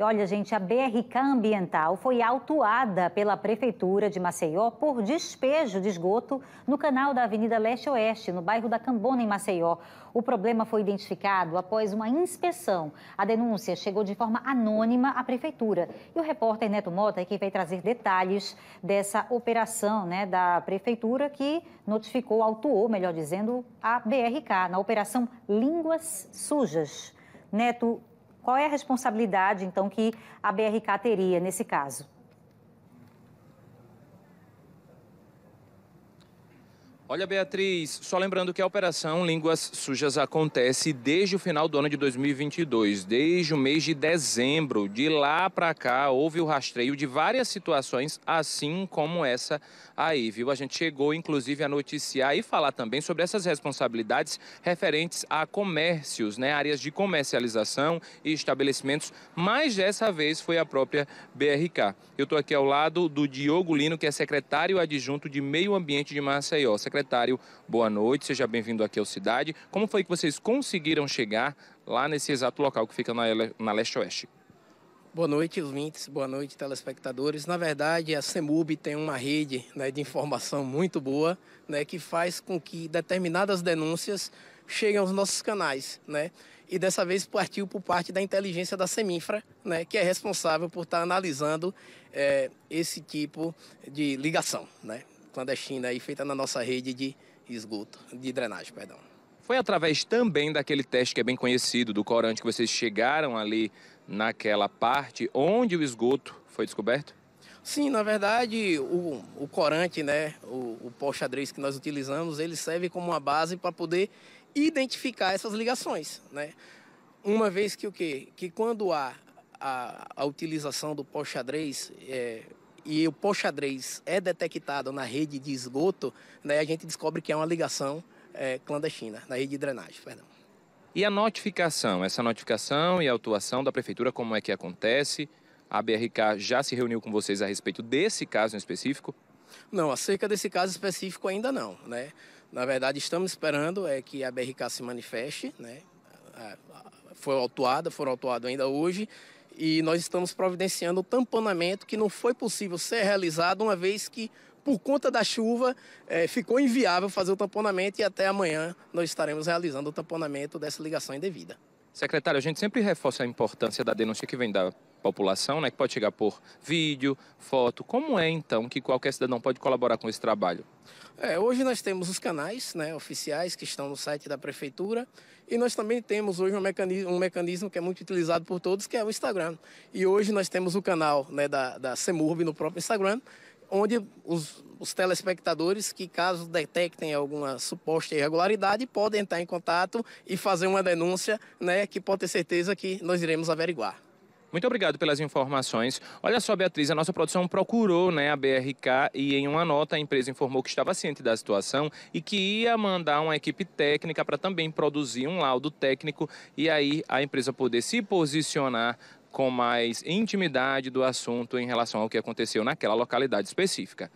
Olha, gente, a BRK Ambiental foi autuada pela Prefeitura de Maceió por despejo de esgoto no canal da Avenida Leste-Oeste, no bairro da Cambona, em Maceió. O problema foi identificado após uma inspeção. A denúncia chegou de forma anônima à Prefeitura. E o repórter Neto Mota é quem vai trazer detalhes dessa operação né, da Prefeitura que notificou, autuou, melhor dizendo, a BRK na Operação Línguas Sujas. Neto, qual é a responsabilidade, então, que a BRK teria nesse caso? Olha, Beatriz, só lembrando que a Operação Línguas Sujas acontece desde o final do ano de 2022, desde o mês de dezembro. De lá para cá, houve o rastreio de várias situações, assim como essa aí, viu? A gente chegou, inclusive, a noticiar e falar também sobre essas responsabilidades referentes a comércios, né? Áreas de comercialização e estabelecimentos, mas dessa vez foi a própria BRK. Eu estou aqui ao lado do Diogo Lino, que é secretário adjunto de Meio Ambiente de Maceió secretário, boa noite, seja bem-vindo aqui ao Cidade. Como foi que vocês conseguiram chegar lá nesse exato local que fica na, na Leste Oeste? Boa noite, ouvintes. Boa noite, telespectadores. Na verdade, a CEMUB tem uma rede né, de informação muito boa, né, que faz com que determinadas denúncias cheguem aos nossos canais, né? E dessa vez partiu por parte da inteligência da Seminfra, né, que é responsável por estar analisando é, esse tipo de ligação, né? clandestina aí feita na nossa rede de esgoto, de drenagem, perdão. Foi através também daquele teste que é bem conhecido do corante que vocês chegaram ali naquela parte onde o esgoto foi descoberto? Sim, na verdade, o, o corante, né, o, o pó xadrez que nós utilizamos, ele serve como uma base para poder identificar essas ligações, né? Uma vez que o quê? Que quando há a, a utilização do pó xadrez, é, e o pó xadrez é detectado na rede de esgoto, né, a gente descobre que é uma ligação é, clandestina, na rede de drenagem, perdão. E a notificação? Essa notificação e a atuação da prefeitura, como é que acontece? A BRK já se reuniu com vocês a respeito desse caso em específico? Não, acerca desse caso específico ainda não, né? Na verdade, estamos esperando é que a BRK se manifeste, né? Foi autuada, foram autuados ainda hoje, e nós estamos providenciando o tamponamento que não foi possível ser realizado, uma vez que, por conta da chuva, eh, ficou inviável fazer o tamponamento e até amanhã nós estaremos realizando o tamponamento dessa ligação indevida. Secretário, a gente sempre reforça a importância da denúncia que vem da população, né, que pode chegar por vídeo, foto. Como é então que qualquer cidadão pode colaborar com esse trabalho? É, hoje nós temos os canais né, oficiais que estão no site da prefeitura e nós também temos hoje um mecanismo, um mecanismo que é muito utilizado por todos, que é o Instagram. E hoje nós temos o canal né, da, da CEMURB no próprio Instagram, onde os, os, telespectadores que, caso detectem alguma suposta irregularidade, podem entrar em contato e fazer uma denúncia, né, que pode ter certeza que nós iremos averiguar. Muito obrigado pelas informações. Olha só, Beatriz, a nossa produção procurou né, a BRK e em uma nota a empresa informou que estava ciente da situação e que ia mandar uma equipe técnica para também produzir um laudo técnico e aí a empresa poder se posicionar com mais intimidade do assunto em relação ao que aconteceu naquela localidade específica.